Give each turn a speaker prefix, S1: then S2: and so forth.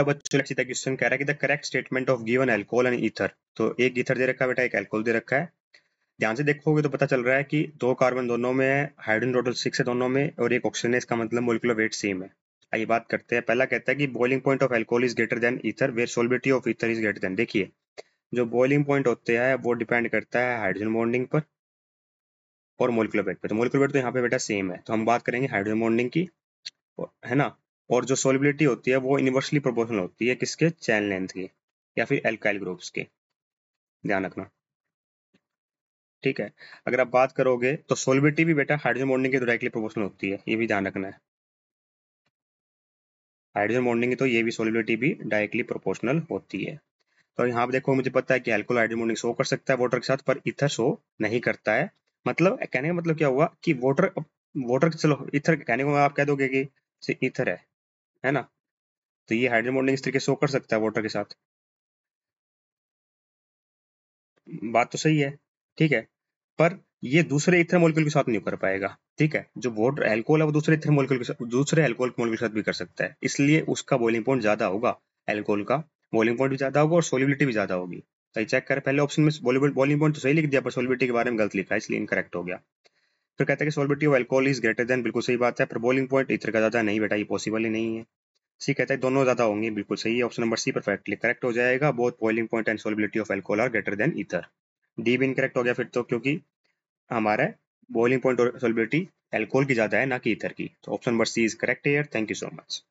S1: मतलब बच्चों सीधा क्वेश्चन कह रहा है कि the correct statement of given alcohol and ether तो एक ईथर दे रखा है बेटा एक एल्कोहल दे रखा है ध्यान से देखोगे तो पता चल रहा है कि दो कार्बन दोनों में है हाइड्रोजन टोटल सिक्स है दोनों में और एक ऑक्सीजन है इसका मतलब मोलिकुलर वेट सेम है आइए बात करते हैं पहला कहता है कि boiling point of alcohol is greater than ether where solubility of ether is greater than देखिए जो बॉइलिंग पॉइंट होते हैं वो डिपेंड करता है हाइड्रोजन बॉन्डिंग पर और मोलिकुलर वेट पर तो मोलिकुलर वेट तो यहाँ पे बेटा सेम है तो हम बात करेंगे हाइड्रोजन बॉन्डिंग की है ना और जो सोलिबिलिटी होती है वो इन्वर्सली प्रोपोर्शनल होती है किसके चैन लेंथ की या फिर एल्काइल ग्रुप्स के ध्यान रखना ठीक है अगर आप बात करोगे तो सोलिबिलिटी भी बेटा हाइड्रोजन बॉन्डिंग के डायरेक्टली प्रोपोर्शनल होती है ये भी ध्यान रखना है हाइड्रोजन बॉन्डिंग तो ये भी सोलिबिलिटी भी डायरेक्टली प्रोपोर्शनल होती है तो यहाँ पे देखो मुझे पता है कि एल्कोल हाइड्रोजन बॉन्डिंग शो कर सकता है वाटर के साथ पर इथर शो नहीं करता है मतलब कहने का मतलब क्या हुआ कि वाटर वाटर चलो इथर कहने को आप कह दोगे कि इथर है है ना तो ये हाइड्रोजन बॉन्डिंग इस तरीके से कर सकता है वाटर के साथ बात तो सही है ठीक है पर ये दूसरे इथर मोलिकुल के साथ नहीं कर पाएगा ठीक है जो वोटर एल्कोहल है वो दूसरे इथर मोलिकुल के साथ दूसरे एल्कोहल मोलिकुल के साथ भी कर सकता है इसलिए उसका बॉइलिंग पॉइंट ज्यादा होगा एल्कोहल का बॉइलिंग पॉइंट भी ज्यादा होगा और सोलिबिलिटी भी ज्यादा होगी सही चेक करें पहले ऑप्शन में बॉलिंग पॉइंट तो सही लिख दिया पर सोलिबिलिटी के बारे में गलत लिखा है इसलिए इनकरेक्ट हो गया फिर कहता है कि solubility of alcohol is greater than बिल्कुल सही बात है पर बोलिंग पॉइंट इतर का ज़्यादा नहीं बेटा ये पॉसिबल ही नहीं है सी कहता है दोनों ज़्यादा होंगे बिल्कुल सही है option number C perfectly correct हो जाएगा both boiling point and solubility of alcohol are greater than ether D भी इनकरेक्ट हो गया फिर तो क्योंकि हमारा बॉइलिंग पॉइंट और सोलबिलिटी एल्कोहल की ज़्यादा है ना कि इथर की तो option number C is correct here thank you so much